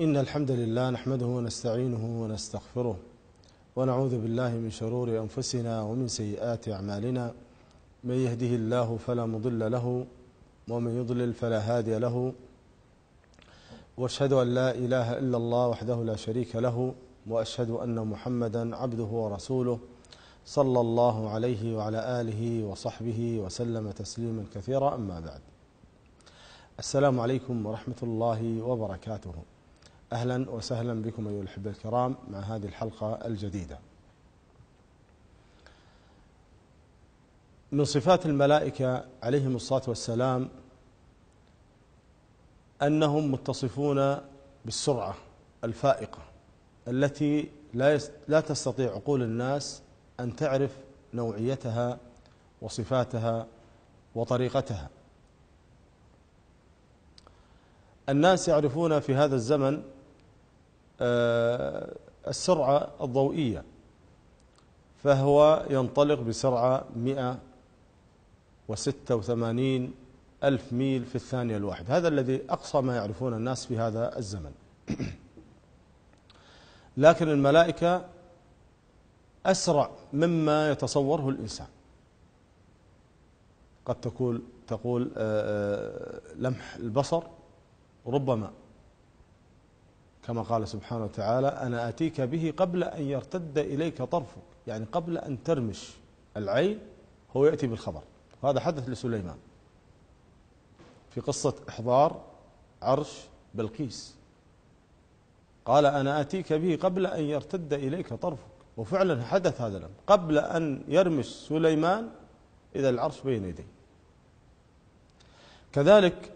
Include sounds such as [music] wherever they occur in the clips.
إن الحمد لله نحمده ونستعينه ونستغفره ونعوذ بالله من شرور أنفسنا ومن سيئات أعمالنا من يهده الله فلا مضل له ومن يضلل فلا هادي له واشهد أن لا إله إلا الله وحده لا شريك له واشهد أن محمدا عبده ورسوله صلى الله عليه وعلى آله وصحبه وسلم تسليما كثيرا أما بعد السلام عليكم ورحمة الله وبركاته أهلا وسهلا بكم أيها الأحبة الكرام مع هذه الحلقة الجديدة. من صفات الملائكة عليهم الصلاة والسلام أنهم متصفون بالسرعة الفائقة التي لا لا تستطيع عقول الناس أن تعرف نوعيتها وصفاتها وطريقتها. الناس يعرفون في هذا الزمن آه، السرعة الضوئية فهو ينطلق بسرعة 186 ألف ميل في الثانية الواحدة هذا الذي أقصى ما يعرفون الناس في هذا الزمن [clears throat] لكن الملائكة أسرع مما يتصوره الإنسان قد تقول تقول آه، آه، لمح البصر ربما كما قال سبحانه وتعالى أنا أتيك به قبل أن يرتد إليك طرفك يعني قبل أن ترمش العين هو يأتي بالخبر هذا حدث لسليمان في قصة إحضار عرش بلقيس قال أنا أتيك به قبل أن يرتد إليك طرفك وفعلا حدث هذا الأمر قبل أن يرمش سليمان إذا العرش بين يديه كذلك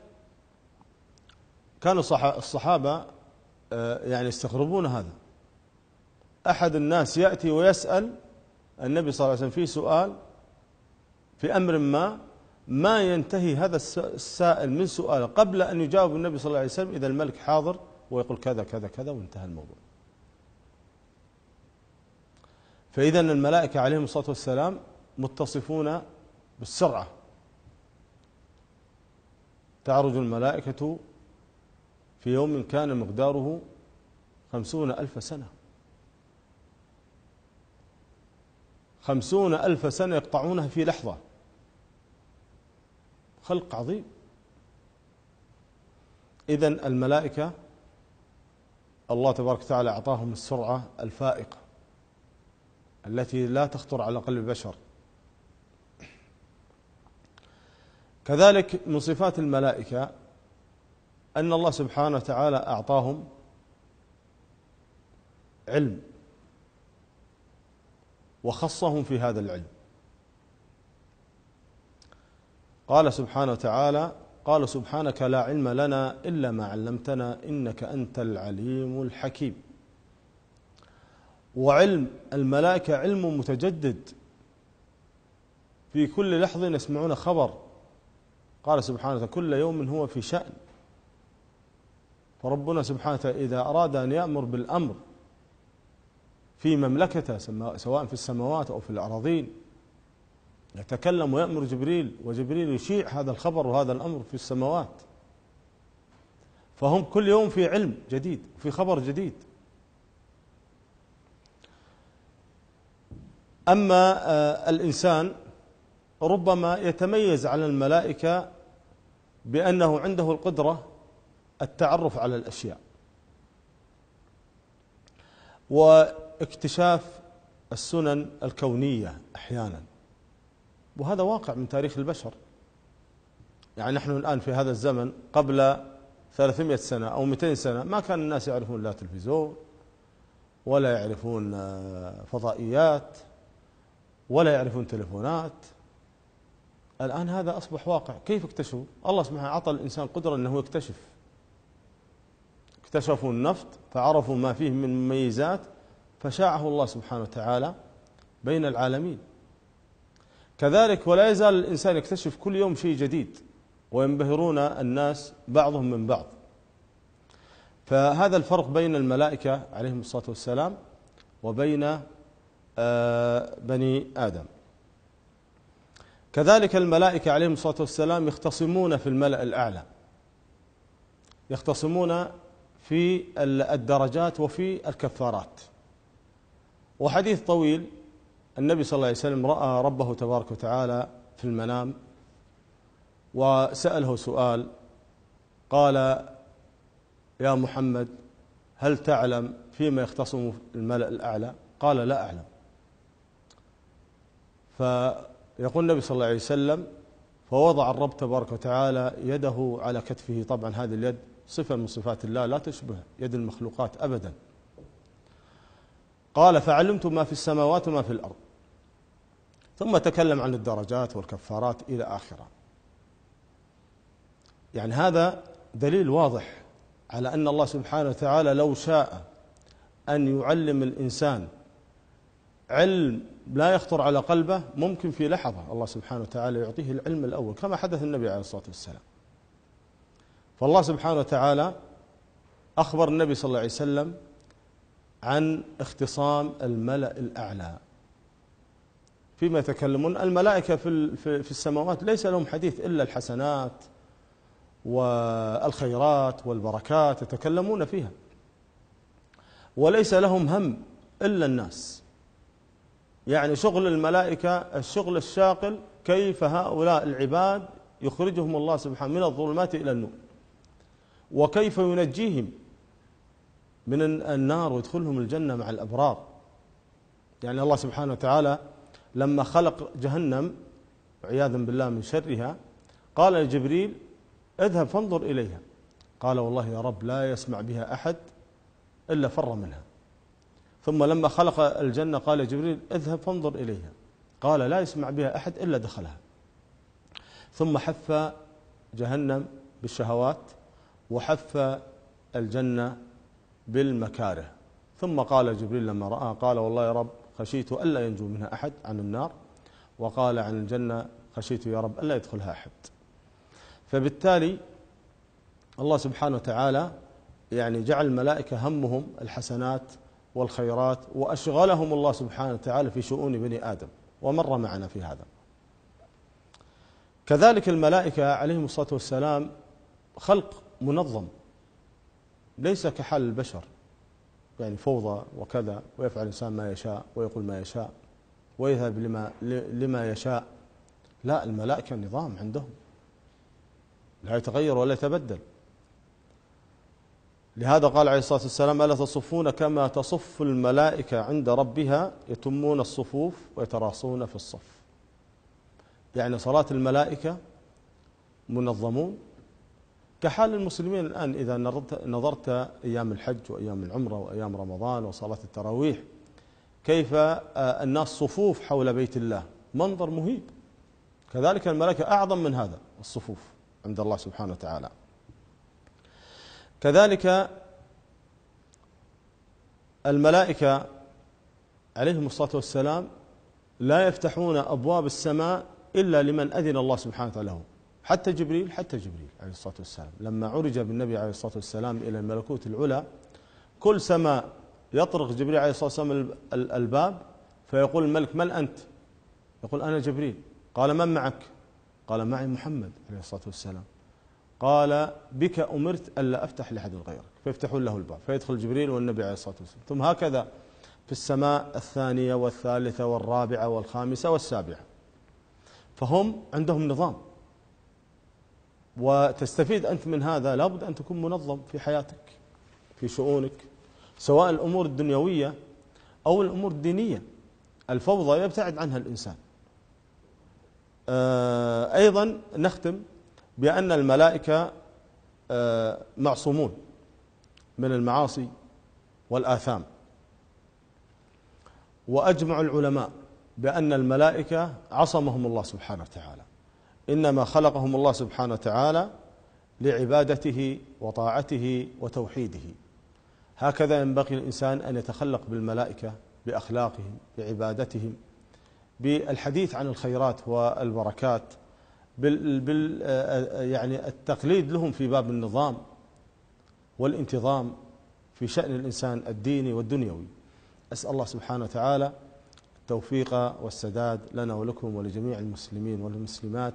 كان الصحابة آه، يعني يستغربون هذا أحد الناس يأتي ويسأل النبي صلى الله عليه وسلم في سؤال في أمر ما ما ينتهي هذا السائل من سؤاله قبل أن يجاوب النبي صلى الله عليه وسلم إذا الملك حاضر ويقول كذا كذا كذا وانتهى الموضوع فإذا الملائكة عليهم الصلاة والسلام متصفون بالسرعة تعرج الملائكة في يوم كان مقداره خمسون ألف سنة خمسون ألف سنة يقطعونها في لحظة خلق عظيم إذا الملائكة الله تبارك وتعالى أعطاهم السرعة الفائقة التي لا تخطر على قلب البشر كذلك من صفات الملائكة أن الله سبحانه وتعالى أعطاهم علم وخصهم في هذا العلم قال سبحانه وتعالى قال سبحانك لا علم لنا الا ما علمتنا انك انت العليم الحكيم وعلم الملائكه علم متجدد في كل لحظه يسمعون خبر قال سبحانه كل يوم هو في شان فربنا سبحانه اذا اراد ان يامر بالامر في مملكته سواء في السماوات أو في الأراضين يتكلم ويأمر جبريل وجبريل يشيع هذا الخبر وهذا الأمر في السماوات فهم كل يوم في علم جديد وفي خبر جديد أما آه، الإنسان ربما يتميز على الملائكة بأنه عنده القدرة التعرف على الأشياء و اكتشاف السنن الكونيه احيانا وهذا واقع من تاريخ البشر يعني نحن الان في هذا الزمن قبل 300 سنه او 200 سنه ما كان الناس يعرفون لا تلفزيون ولا يعرفون آه، فضائيات ولا يعرفون تلفونات الآن هذا أصبح واقع كيف اكتشفوا الله سبحانه أعطى الإنسان قدرة أنه يكتشف اكتشفوا النفط فعرفوا ما فيه من مميزات فشاعه الله سبحانه وتعالى بين العالمين كذلك ولا يزال الانسان يكتشف كل يوم شيء جديد وينبهرون الناس بعضهم من بعض فهذا الفرق بين الملائكه عليهم الصلاه والسلام وبين آه، بني ادم كذلك الملائكه عليهم الصلاه والسلام يختصمون في الملا الاعلى يختصمون في الدرجات وفي الكفارات وحديث طويل النبي صلى الله عليه وسلم رأى ربه تبارك وتعالى في المنام وسأله سؤال قال يا محمد هل تعلم فيما يختصم الملأ الأعلى قال لا أعلم فيقول النبي صلى الله عليه وسلم فوضع الرب تبارك وتعالى يده على كتفه طبعا هذه اليد صفة من صفات الله لا تشبه يد المخلوقات أبدا قال فعلمت ما في السماوات وما في الأرض ثم تكلم عن الدرجات والكفارات إلى آخره يعني هذا دليل واضح على أن الله سبحانه وتعالى لو شاء أن يعلم الإنسان علم لا يخطر على قلبه ممكن في لحظة الله سبحانه وتعالى يعطيه العلم الأول كما حدث النبي عليه الصلاة والسلام فالله سبحانه وتعالى أخبر النبي صلى الله عليه وسلم عن اختصام الملأ الأعلى فيما يتكلمون الملائكة في في السماوات ليس لهم حديث إلا الحسنات والخيرات والبركات يتكلمون فيها وليس لهم هم إلا الناس يعني شغل الملائكة الشغل الشاغل كيف هؤلاء العباد يخرجهم الله سبحانه من الظلمات إلى النور وكيف ينجيهم من النار ويدخلهم الجنة مع الأبرار يعني الله سبحانه وتعالى لما خلق جهنم عياذا بالله من شرها قال لجبريل اذهب فانظر إليها قال والله يا رب لا يسمع بها أحد إلا فر منها ثم لما خلق الجنة قال جبريل اذهب فانظر إليها قال لا يسمع بها أحد إلا دخلها ثم حف جهنم بالشهوات وحف الجنة بالمكاره ثم قال جبريل لما رأى قال والله يا رب خشيت ألا ينجو منها أحد عن النار وقال عن الجنة خشيت يا رب ألا يدخلها أحد فبالتالي الله سبحانه وتعالى يعني جعل الملائكة همهم الحسنات والخيرات وأشغلهم الله سبحانه وتعالى في شؤون بني آدم ومر معنا في هذا كذلك الملائكة عليهم الصلاة والسلام خلق منظم ليس كحال البشر يعني فوضى وكذا ويفعل الإنسان ما يشاء ويقول ما يشاء ويذهب لما, لما يشاء لا الملائكة نظام عندهم لا يتغير ولا يتبدل لهذا قال عليه الصلاة والسلام ألا تصفون كما تصف الملائكة عند ربها يتمون الصفوف ويتراصون في الصف يعني صلاة الملائكة منظمون كحال المسلمين الآن إذا نظرت, نظرت أيام الحج وأيام العمرة وأيام رمضان وصلاة التراويح كيف آه، الناس صفوف حول بيت الله منظر مهيب كذلك الملائكة أعظم من هذا الصفوف عند الله سبحانه وتعالى كذلك الملائكة عليهم الصلاة والسلام لا يفتحون أبواب السماء إلا لمن أذن الله سبحانه وتعالى له حتى جبريل حتى جبريل عليه الصلاة والسلام لما عرج بالنبي عليه الصلاة والسلام إلى الملكوت العلى كل سماء يطرق جبريل عليه الصلاة والسلام الباب فيقول الملك من أنت يقول أنا جبريل قال من معك قال معي محمد عليه الصلاة والسلام قال بك أمرت ألا أفتح لأحد غيرك فيفتحون له الباب فيدخل جبريل والنبي عليه الصلاة والسلام ثم هكذا في السماء الثانية والثالثة والرابعة والخامسة والسابعة فهم عندهم نظام وتستفيد أنت من هذا لابد أن تكون منظم في حياتك في شؤونك سواء الأمور الدنيوية أو الأمور الدينية الفوضى يبتعد عنها الإنسان آه، أيضا نختم بأن الملائكة آه، معصومون من المعاصي والآثام وأجمع العلماء بأن الملائكة عصمهم الله سبحانه وتعالى انما خلقهم الله سبحانه وتعالى لعبادته وطاعته وتوحيده هكذا ينبغي الانسان ان يتخلق بالملائكه باخلاقهم بعبادتهم بالحديث عن الخيرات والبركات بال, بال آه، يعني التقليد لهم في باب النظام والانتظام في شأن الإنسان الديني والدنيوي أسأل الله سبحانه وتعالى التوفيق والسداد لنا ولكم ولجميع المسلمين والمسلمات